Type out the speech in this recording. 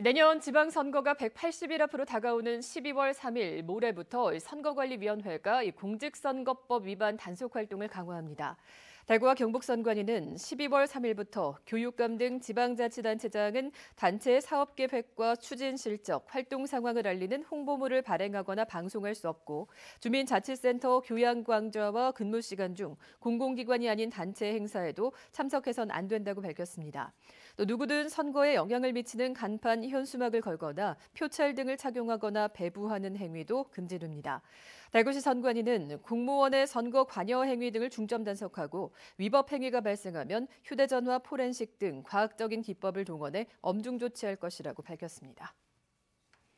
내년 지방선거가 180일 앞으로 다가오는 12월 3일 모레부터 선거관리위원회가 공직선거법 위반 단속 활동을 강화합니다. 대구와 경북선관위는 12월 3일부터 교육감 등 지방자치단체장은 단체의 사업 계획과 추진 실적, 활동 상황을 알리는 홍보물을 발행하거나 방송할 수 없고 주민자치센터 교양광좌와 근무 시간 중 공공기관이 아닌 단체 행사에도 참석해선 안 된다고 밝혔습니다. 또 누구든 선거에 영향을 미치는 간판 현수막을 걸거나 표찰 등을 착용하거나 배부하는 행위도 금지됩니다. 달구시 선관위는 공무원의 선거 관여 행위 등을 중점 단속하고 위법 행위가 발생하면 휴대전화 포렌식 등 과학적인 기법을 동원해 엄중 조치할 것이라고 밝혔습니다.